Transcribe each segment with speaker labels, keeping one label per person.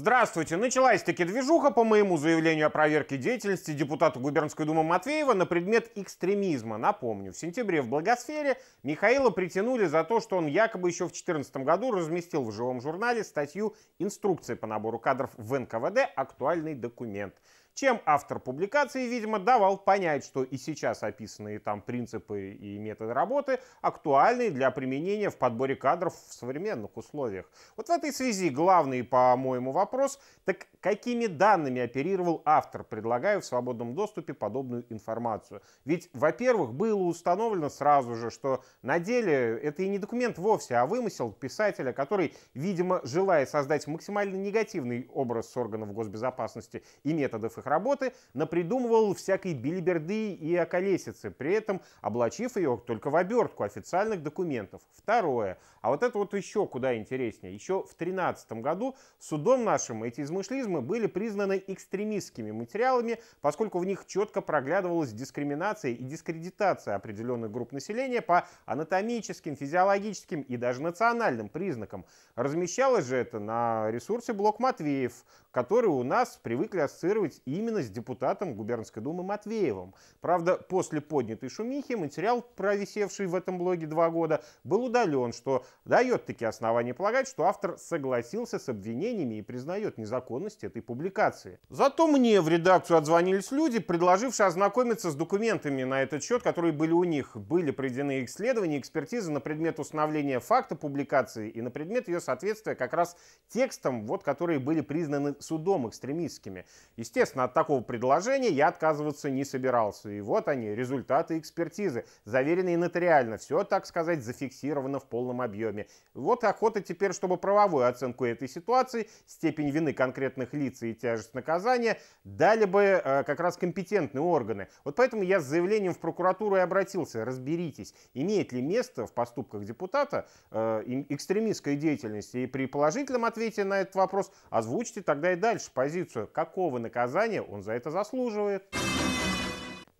Speaker 1: Здравствуйте. Началась-таки движуха по моему заявлению о проверке деятельности депутата Губернской думы Матвеева на предмет экстремизма. Напомню, в сентябре в Благосфере Михаила притянули за то, что он якобы еще в 2014 году разместил в живом журнале статью «Инструкции по набору кадров в НКВД. Актуальный документ» чем автор публикации, видимо, давал понять, что и сейчас описанные там принципы и методы работы актуальны для применения в подборе кадров в современных условиях. Вот в этой связи главный, по-моему, вопрос, так какими данными оперировал автор, предлагая в свободном доступе подобную информацию? Ведь, во-первых, было установлено сразу же, что на деле это и не документ вовсе, а вымысел писателя, который, видимо, желая создать максимально негативный образ органов госбезопасности и методов их работы, напридумывал всякой билиберды и околесицы, при этом облачив ее только в обертку официальных документов. Второе. А вот это вот еще куда интереснее. Еще в 2013 году судом нашим эти измышлизмы были признаны экстремистскими материалами, поскольку в них четко проглядывалась дискриминация и дискредитация определенных групп населения по анатомическим, физиологическим и даже национальным признакам. Размещалось же это на ресурсе «Блок Матвеев», которые у нас привыкли ассоциировать именно с депутатом Губернской думы Матвеевым. Правда, после поднятой шумихи материал, провисевший в этом блоге два года, был удален, что дает такие основания полагать, что автор согласился с обвинениями и признает незаконность этой публикации. Зато мне в редакцию отзвонились люди, предложившие ознакомиться с документами на этот счет, которые были у них. Были проведены исследования, экспертизы на предмет установления факта публикации и на предмет ее соответствия как раз текстам, вот, которые были признаны судом экстремистскими. Естественно, от такого предложения я отказываться не собирался. И вот они, результаты экспертизы, заверенные нотариально. Все, так сказать, зафиксировано в полном объеме. Вот охота теперь, чтобы правовую оценку этой ситуации, степень вины конкретных лиц и тяжесть наказания дали бы э, как раз компетентные органы. Вот поэтому я с заявлением в прокуратуру и обратился. Разберитесь, имеет ли место в поступках депутата э, экстремистская деятельность. И при положительном ответе на этот вопрос озвучьте тогда дальше позицию, какого наказания он за это заслуживает.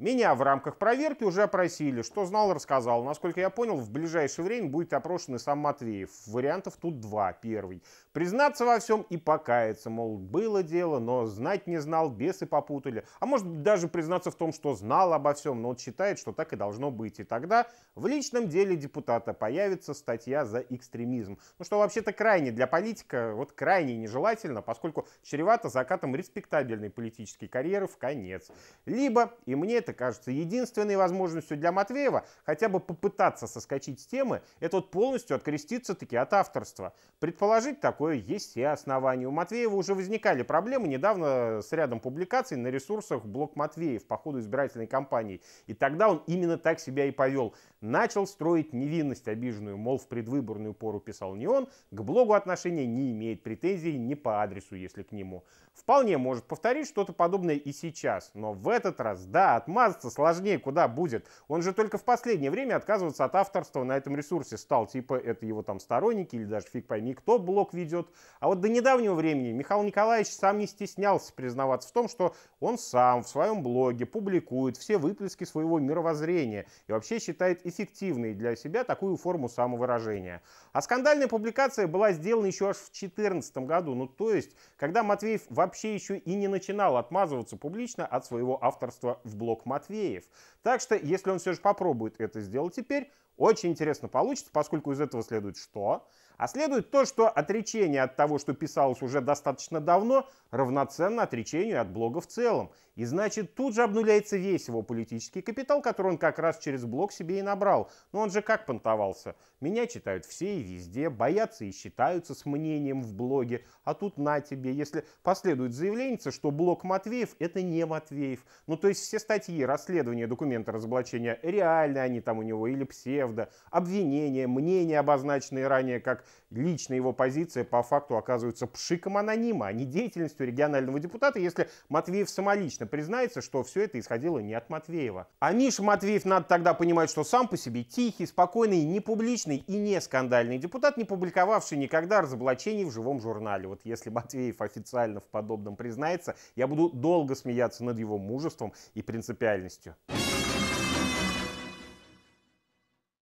Speaker 1: Меня в рамках проверки уже опросили. Что знал, рассказал. Насколько я понял, в ближайшее время будет опрошен и сам Матвеев. Вариантов тут два. Первый. Признаться во всем и покаяться. Мол, было дело, но знать не знал, бесы попутали. А может даже признаться в том, что знал обо всем, но считает, что так и должно быть. И тогда в личном деле депутата появится статья за экстремизм. Ну что вообще-то крайне для политика, вот крайне нежелательно, поскольку чревато закатом респектабельной политической карьеры в конец. Либо, и мне это это кажется единственной возможностью для Матвеева хотя бы попытаться соскочить с темы, это вот полностью откреститься таки от авторства. Предположить такое есть все основания. У Матвеева уже возникали проблемы недавно с рядом публикаций на ресурсах блог Матвеев по ходу избирательной кампании. И тогда он именно так себя и повел. Начал строить невинность обиженную, мол, в предвыборную пору писал не он, к блогу отношения не имеет претензий ни по адресу, если к нему. Вполне может повторить что-то подобное и сейчас, но в этот раз, да, от отмазаться сложнее куда будет. Он же только в последнее время отказываться от авторства на этом ресурсе стал. Типа это его там сторонники или даже фиг пойми кто блог ведет. А вот до недавнего времени Михаил Николаевич сам не стеснялся признаваться в том, что он сам в своем блоге публикует все выплески своего мировоззрения и вообще считает эффективной для себя такую форму самовыражения. А скандальная публикация была сделана еще аж в 2014 году. Ну то есть, когда Матвеев вообще еще и не начинал отмазываться публично от своего авторства в блог Матвеев. Так что, если он все же попробует это сделать теперь, очень интересно получится, поскольку из этого следует что? А следует то, что отречение от того, что писалось уже достаточно давно, равноценно отречению от блога в целом. И значит, тут же обнуляется весь его политический капитал, который он как раз через блок себе и набрал. Но он же как понтовался? Меня читают все и везде, боятся и считаются с мнением в блоге. А тут на тебе, если последует заявление, что блок Матвеев – это не Матвеев. Ну, то есть все статьи, расследования, документы разоблачения реальные они там у него или псевдо, обвинения, мнения, обозначенные ранее как личная его позиция, по факту оказываются пшиком анонима, а не деятельностью регионального депутата, если Матвеев самолично признается, что все это исходило не от Матвеева. А Миша Матвеев, надо тогда понимать, что сам по себе тихий, спокойный, непубличный и не скандальный депутат, не публиковавший никогда разоблачений в живом журнале. Вот если Матвеев официально в подобном признается, я буду долго смеяться над его мужеством и принципиальностью.